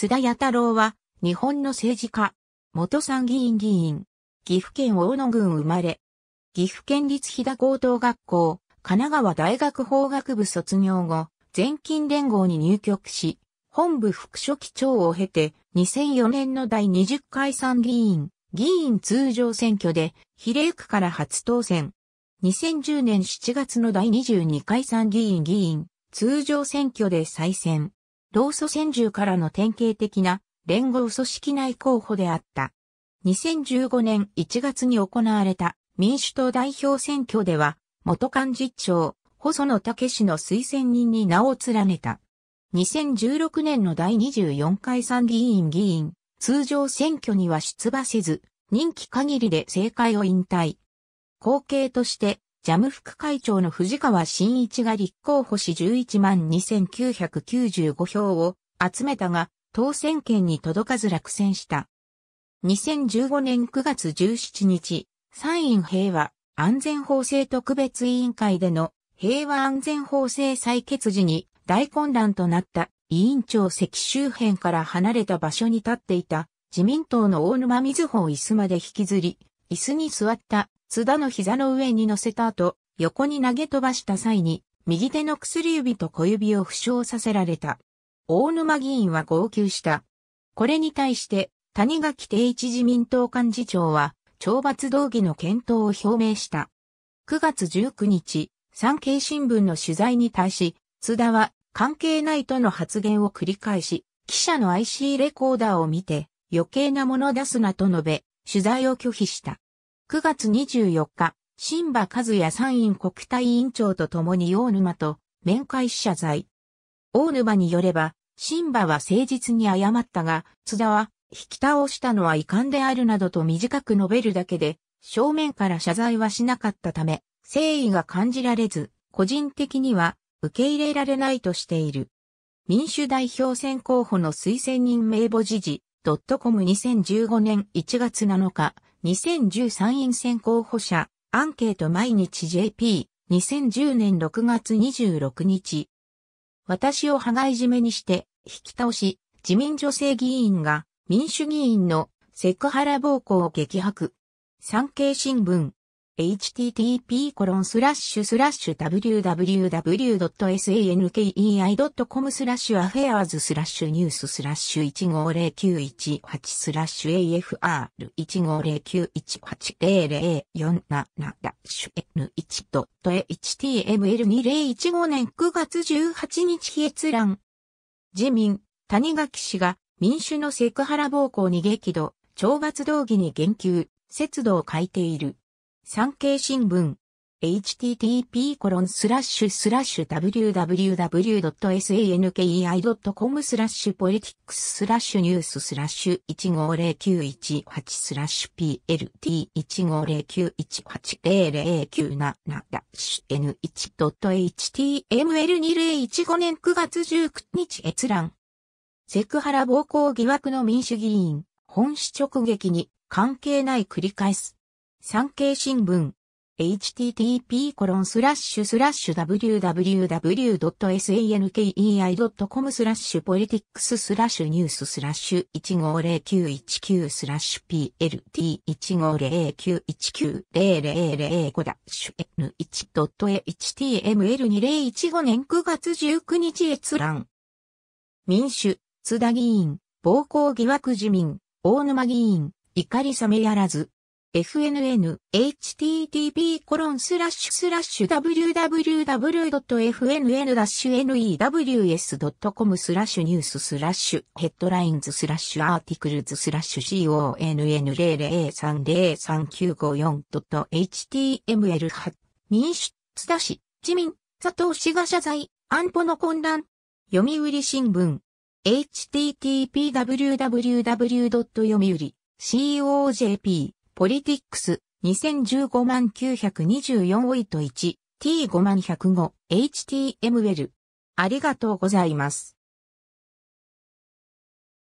津田弥太郎は、日本の政治家、元参議院議員、岐阜県大野郡生まれ、岐阜県立飛騨高等学校、神奈川大学法学部卒業後、全勤連合に入局し、本部副書記長を経て、2004年の第20回参議院、議員通常選挙で、比例区から初当選。2010年7月の第22回参議院議員、通常選挙で再選。老祖先住からの典型的な連合組織内候補であった。2015年1月に行われた民主党代表選挙では、元幹事長、細野武氏の推薦人に名を連ねた。2016年の第24回参議院議員、通常選挙には出馬せず、任期限りで政界を引退。後継として、ジャム副会長の藤川真一が立候補し11万2995票を集めたが、当選権に届かず落選した。2015年9月17日、参院平和安全法制特別委員会での平和安全法制採決時に大混乱となった委員長席周辺から離れた場所に立っていた自民党の大沼瑞穂椅子まで引きずり、椅子に座った津田の膝の上に乗せた後、横に投げ飛ばした際に、右手の薬指と小指を負傷させられた。大沼議員は号泣した。これに対して、谷垣定一自民党幹事長は、懲罰動議の検討を表明した。9月19日、産経新聞の取材に対し、津田は関係ないとの発言を繰り返し、記者の IC レコーダーを見て、余計なもの出すなと述べ、取材を拒否した。9月24日、新馬和也参院国対委員長と共に大沼と面会謝罪。大沼によれば、新馬は誠実に謝ったが、津田は引き倒したのは遺憾であるなどと短く述べるだけで、正面から謝罪はしなかったため、誠意が感じられず、個人的には受け入れられないとしている。民主代表選候補の推薦人名簿時事、ドットコム2015年1月7日、2013院選候補者、アンケート毎日 JP、2010年6月26日。私を羽交い締めにして、引き倒し、自民女性議員が民主議員のセクハラ暴行を激白。産経新聞、http://www.sankei.com スラッシュアフェアーズスラッシュニューススラッシュ150918スラッシュ AFR1509180047 ダ N1.html2015 年9月18日閲覧。自民、谷垣氏が民主のセクハラ暴行に激怒、懲罰動議に言及、節度を書いている。産経新聞 http www.sankei.com スラッシュポリティックススラッシュニューススラッシュ150918スラッシュ PLT1509180097 N1.html2015 年9月19日閲覧セクハラ暴行疑惑の民主議員、本市直撃に関係ない繰り返す。産経新聞 http コロンスラッシュスラッシュ www.sankei.com スラッシュポリティックススラッシュニューススラッシュ150919スラッシュ PLT1509190005 ダッシュ N1.html2015 年9月19日閲覧民主、津田議員、暴行疑惑自民、大沼議員、怒り冷めやらず。fnn.http://www.fnn-news.com コロンススララッッシシュュスラッシュニューススラッシュヘッドラインズスラッシュアーティクルズスラッシュ conn0030394.html は民主、津田市自民、佐藤氏が謝罪、安保の混乱。読売新聞。http://www. 読売 COJP ポリティックス、2015万924オイト1、T5 万105、HTML。ありがとうございます。